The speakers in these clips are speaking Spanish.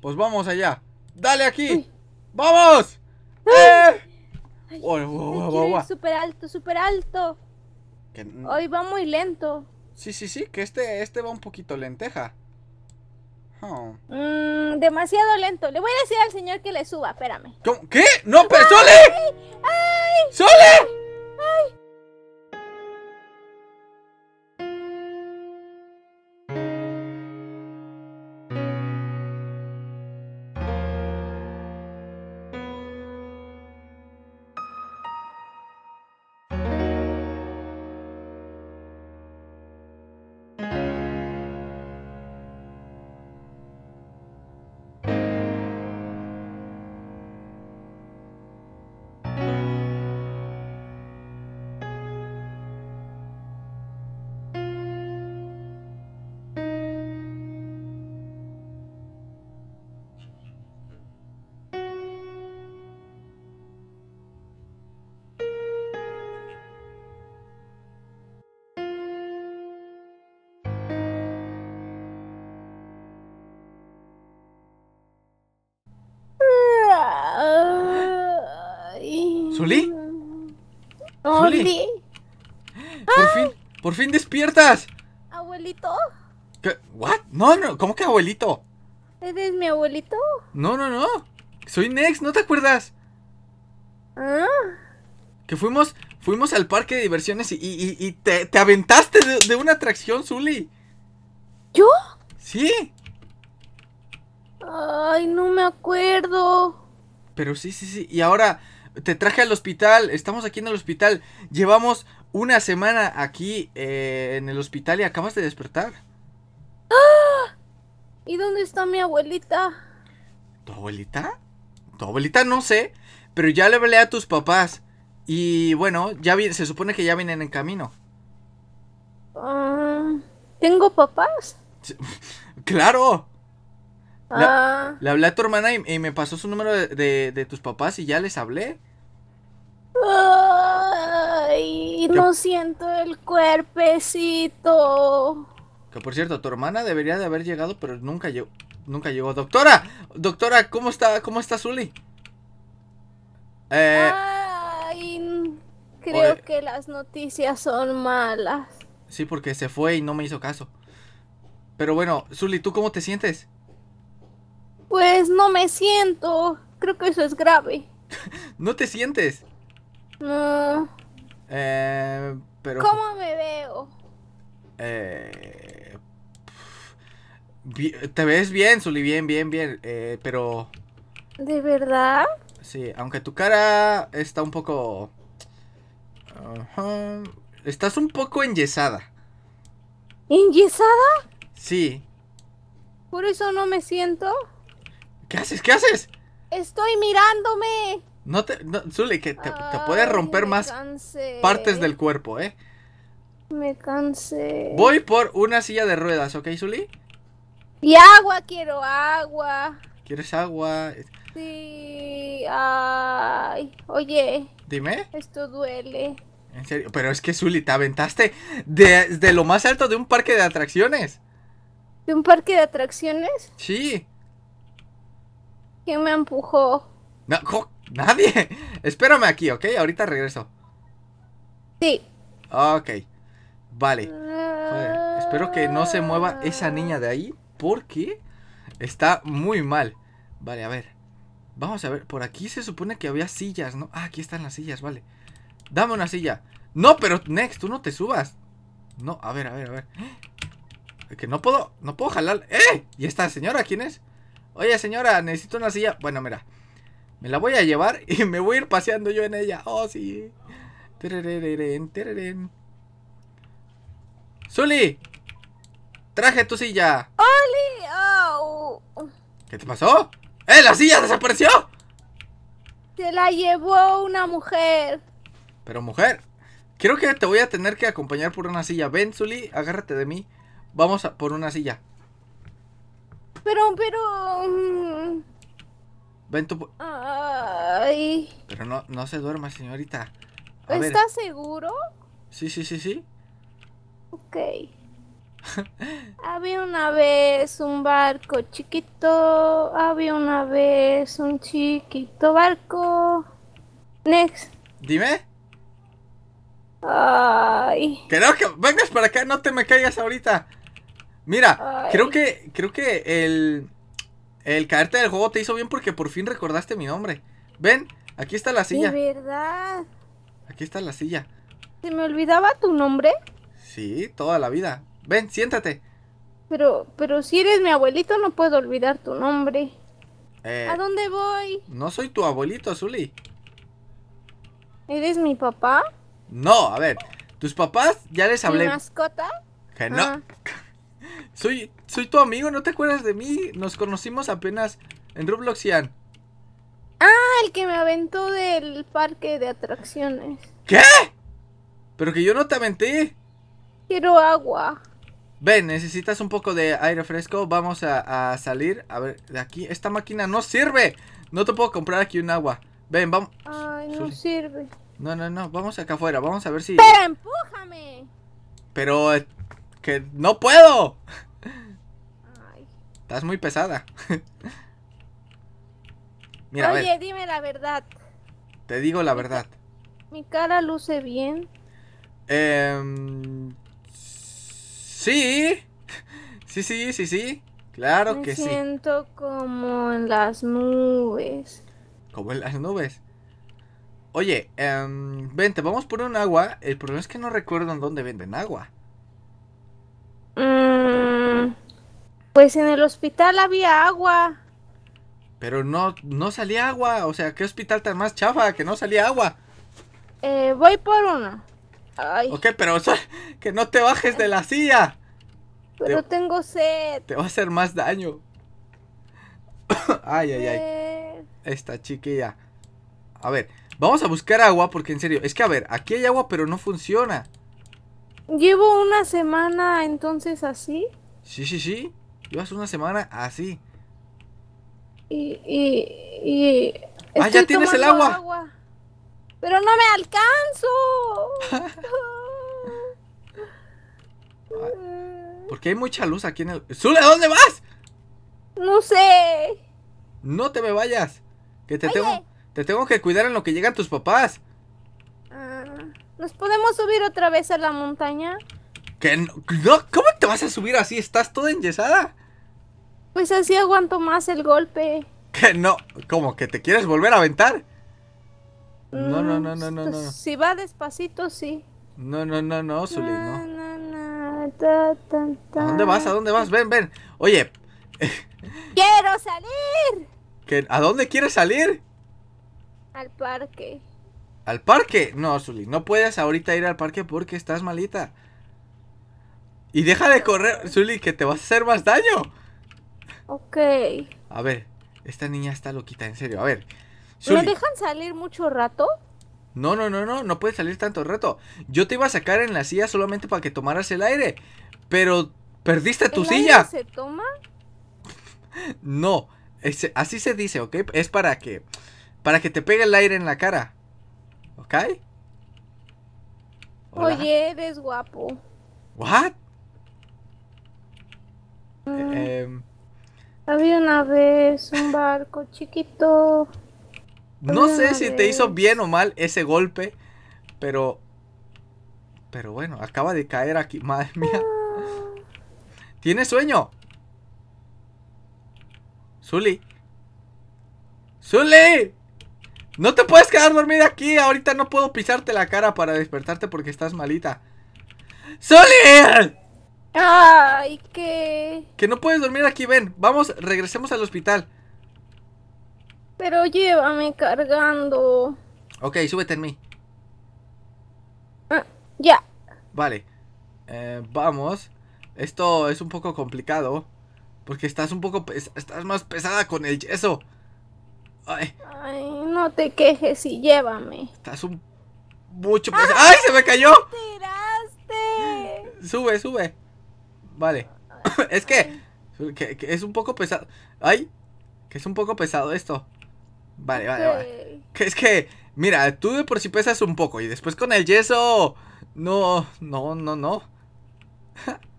Pues vamos allá. ¡Dale aquí! ¡Vamos! Súper alto, súper alto. Hoy va muy lento. Sí, sí, sí, que este, este va un poquito lenteja. Oh. Mm, demasiado lento. Le voy a decir al señor que le suba, espérame. ¿Qué? ¡No, pero ¡Sole! ¡Ay! ¡Sole! ¿Zuli? ¿Zuli? ¡Por fin! ¡Por fin despiertas! ¿Abuelito? ¿Qué? ¿What? No, no, ¿cómo que abuelito? ¿Eres mi abuelito? No, no, no. Soy Nex, ¿no te acuerdas? Ah. Que fuimos, fuimos al parque de diversiones y, y, y te, aventaste de, una atracción, Zully. ¿Yo? Sí. Ay, no me acuerdo. Pero sí, sí, sí. Y ahora, te traje al hospital, estamos aquí en el hospital, llevamos una semana aquí eh, en el hospital y acabas de despertar. ¿Y dónde está mi abuelita? ¿Tu abuelita? Tu abuelita no sé, pero ya le hablé a tus papás. Y bueno, ya se supone que ya vienen en camino. Ah, ¿Tengo papás? claro. Ah. Le, hablé a tu hermana y, me pasó su número de, de, tus papás y ya les hablé. Ay, no siento el cuerpecito. Que por cierto, tu hermana debería de haber llegado, pero nunca llegó. Nunca llegó. Doctora, doctora, ¿cómo está? ¿Cómo está Zully? Eh, Ay, creo que las noticias son malas. Sí, porque se fue y no me hizo caso. Pero bueno, Zully, ¿tú cómo te sientes? Pues no me siento. Creo que eso es grave. ¿No te sientes? No. Eh, pero... ¿Cómo me veo? Eh, te ves bien, Sully, bien, bien, bien. Eh, pero... ¿De verdad? Sí, aunque tu cara está un poco... Estás un poco enyesada. ¿Enyesada? Sí. ¿Por eso no me siento? ¿Qué haces? ¿Qué haces? Estoy mirándome. No te. Suli, que te, puedes romper más partes del cuerpo, ¿eh? Me cansé. Voy por una silla de ruedas, ¿ok, Suli? Y agua, quiero agua. ¿Quieres agua? Sí. Ay. Oye. Dime. Esto duele. En serio, pero es que Suli, te aventaste desde lo más alto de un parque de atracciones. ¿De un parque de atracciones? Sí. ¿Quién me empujó? nadie. Espérame aquí, ¿ok? Ahorita regreso. Sí. Ok. Vale. espero que no se mueva esa niña de ahí porque está muy mal. Vale, a ver. Vamos a ver, por aquí se supone que había sillas, ¿no? Ah, aquí están las sillas, vale. Dame una silla. No, pero Next, tú no te subas. No, a ver, a ver, a ver. Que no puedo, no puedo jalar. ¡Eh! ¿Y esta señora quién es? Oye, señora, necesito una silla. Bueno, mira. Me la voy a llevar y me voy a ir paseando yo en ella. Oh, sí. Terereren, ¡Zuli! ¡Traje tu silla! ¡Oli! ¿Qué te pasó? ¡Eh, la silla desapareció! Se la llevó una mujer. Pero mujer, creo que te voy a tener que acompañar por una silla. Ven, Zuli, agárrate de mí. Vamos a por una silla. Pero, pero... Mm. Ven Ay. Pero no, no se duerma, señorita. ¿Estás seguro? Sí, sí, sí, sí. Ok. había una vez un barco chiquito, había una vez un chiquito barco. Next. Dime. Ay. Creo que vengas para acá, no te me caigas ahorita. Mira, creo que, creo que el, el caerte del juego te hizo bien porque por fin recordaste mi nombre. Ven, aquí está la silla. De verdad. Aquí está la silla. ¿Se me olvidaba tu nombre? Sí, toda la vida. Ven, siéntate. Pero, pero si eres mi abuelito no puedo olvidar tu nombre. Eh, ¿A dónde voy? No soy tu abuelito, Zuli. ¿Eres mi papá? No, a ver. ¿Tus papás? Ya les hablé. ¿Mi mascota? Que no. Ah. Soy, soy tu amigo, ¿no te acuerdas de mí? Nos conocimos apenas en Roblox Ah, el que me aventó del parque de atracciones. ¿Qué? Pero que yo no te aventé. Quiero agua. Ven, necesitas un poco de aire fresco. Vamos a, salir. A ver, de aquí. Esta máquina no sirve. No te puedo comprar aquí un agua. Ven, vamos. Ay, no sirve. No, no, no. Vamos acá afuera. Vamos a ver si. ¡Pero empújame! Pero eh, que no puedo. Estás muy pesada. Oye, dime la verdad. Te digo la verdad. ¿Mi cara luce bien? Eh, sí. Sí, sí, sí, sí. Claro que sí. Me siento como en las nubes. ¿Como en las nubes? Oye, eh, vente, vamos por un agua. El problema es que no recuerdo en dónde venden agua. Mm, pues en el hospital había agua. Pero no, no salía agua. O sea, ¿qué hospital tan más chafa que no salía agua? Eh, voy por uno. Ok, pero que no te bajes de la silla. Pero tengo sed. Te va a hacer más daño. ay, ay, ay. Esta chiquilla. A ver, vamos a buscar agua porque en serio, es que a ver, aquí hay agua pero no funciona. Llevo una semana entonces así. Sí, sí, sí. Llevas una semana así. Y. y, y ah, ya tienes el agua. Pero no me alcanzo. Porque hay mucha luz aquí en el. ¡Zule, dónde vas! No sé. No te me vayas. Que te tengo. Te tengo que cuidar en lo que llegan tus papás. ¿Nos podemos subir otra vez a la montaña? ¿Qué? ¿Cómo te vas a subir así? ¿Estás toda enyesada? Pues así aguanto más el golpe. ¿Qué? No, ¿cómo? ¿Que te quieres volver a aventar? No, no, mm, no, no, no, pues, Si va despacito, sí. No, no, no, no, Zulín, no. ¿A dónde vas? ¿A dónde vas? Ven, ven. Oye. ¡Quiero salir! ¿A dónde quieres salir? Al parque. ¿Al parque? No, Zully, no puedes ahorita ir al parque porque estás malita. Y deja de correr, Zully, que te vas a hacer más daño. Ok. A ver, esta niña está loquita, en serio. A ver. ¿Me dejan salir mucho rato? No, no, no, no, no puedes salir tanto rato. Yo te iba a sacar en la silla solamente para que tomaras el aire. Pero perdiste tu ¿El silla. Aire ¿Se toma? no, así se dice, ¿ok? Es para que. Para que te pegue el aire en la cara. ¿ok? Oye, eres guapo. ¿What? Mm. Eh, eh, había una vez un barco chiquito. No sé si te hizo bien o mal ese golpe, pero. Pero bueno, acaba de caer aquí. Madre mía. ¿Tiene ah. ¿Tienes sueño? Zully. ¡Zully! No te puedes quedar dormida aquí. Ahorita no puedo pisarte la cara para despertarte porque estás malita. ¡Soli! Ay, ¿qué? Que no puedes dormir aquí, ven. Vamos, regresemos al hospital. Pero llévame cargando. Ok, súbete en mí. Ah, ya. Vale. Eh, vamos. Esto es un poco complicado. Porque estás un poco... Estás más pesada con el yeso. Ay. no te quejes y llévame. Estás un mucho. ¡Ay, ¡Ay se me cayó! ¡Tiraste! Sube, sube. Vale. es que, es un poco pesado. ¡Ay! Que es un poco pesado esto. Vale, vale, vale. Que es que, mira, tú de por si pesas un poco y después con el yeso. No, no, no, no.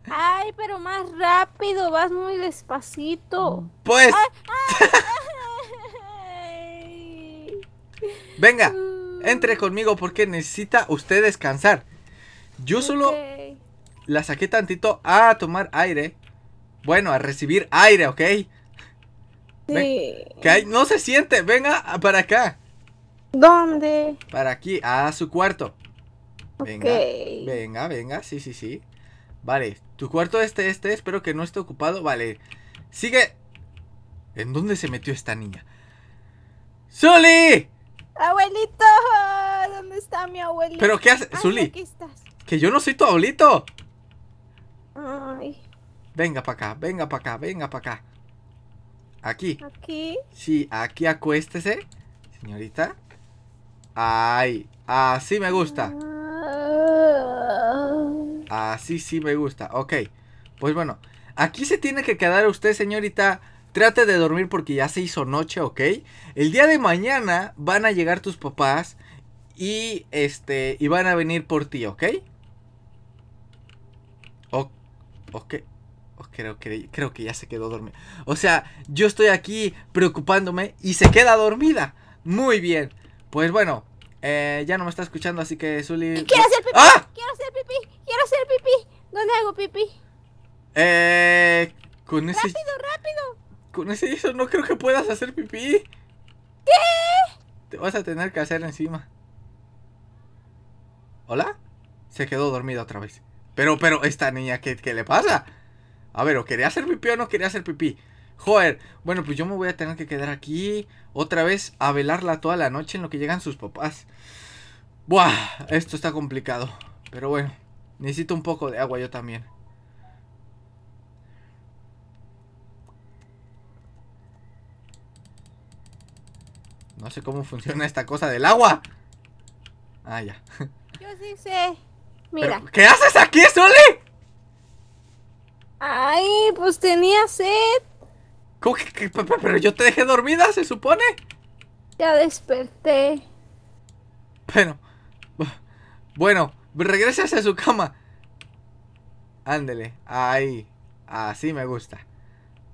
Ay, pero más rápido, vas muy despacito. Pues. Venga, entre conmigo porque necesita usted descansar. Yo solo la saqué tantito a tomar aire. Bueno, a recibir aire, ¿ok? Sí. que no se siente, venga para acá. ¿Dónde? Para aquí, a su cuarto. Venga, venga, venga, sí, sí, sí. Vale, tu cuarto este, este, espero que no esté ocupado. Vale, sigue. ¿En dónde se metió esta niña? ¡Sully! ¡Abuelito! ¿Dónde está mi abuelito? ¿Pero qué hace, Zuli? Que yo no soy tu abuelito. Venga para acá, venga para acá, venga para acá. Aquí. Aquí. Sí, aquí acuéstese, señorita. Ay, así me gusta. Ah. Así sí me gusta. Ok. Pues bueno, aquí se tiene que quedar usted, señorita, Trate de dormir porque ya se hizo noche, ¿ok? El día de mañana van a llegar tus papás y este y van a venir por ti, ¿ok? O, ok. Creo que, creo que ya se quedó dormida. O sea, yo estoy aquí preocupándome y se queda dormida. Muy bien. Pues bueno, eh, ya no me está escuchando, así que Zully... ¡Quiero hacer pipí! ¡Ah! ¡Quiero hacer pipí! ¡Quiero hacer pipí! ¿Dónde hago pipí? Eh... Con ¡Rápido, rápido! Con ese hizo no creo que puedas hacer pipí. ¿Qué? Te vas a tener que hacer encima. ¿Hola? Se quedó dormida otra vez. Pero, pero, esta niña, ¿qué, qué le pasa? A ver, ¿o quería hacer pipí o no quería hacer pipí? Joder, bueno, pues yo me voy a tener que quedar aquí otra vez a velarla toda la noche en lo que llegan sus papás. Buah, esto está complicado. Pero bueno, necesito un poco de agua yo también. No sé cómo funciona esta cosa del agua. Ah, ya. Yo sí sé. Mira. ¿Qué haces aquí, Sole? Ay, pues tenía sed. ¿Cómo que, pero yo te dejé dormida, se supone. Ya desperté. Bueno. Bueno, regresas a su cama. Ándele, ahí. Así me gusta.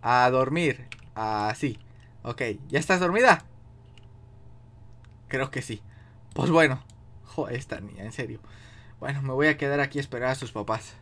A dormir. Así. Ok, ¿ya estás dormida? Creo que sí. Pues bueno. Jo, esta niña, en serio. Bueno, me voy a quedar aquí a esperar a sus papás.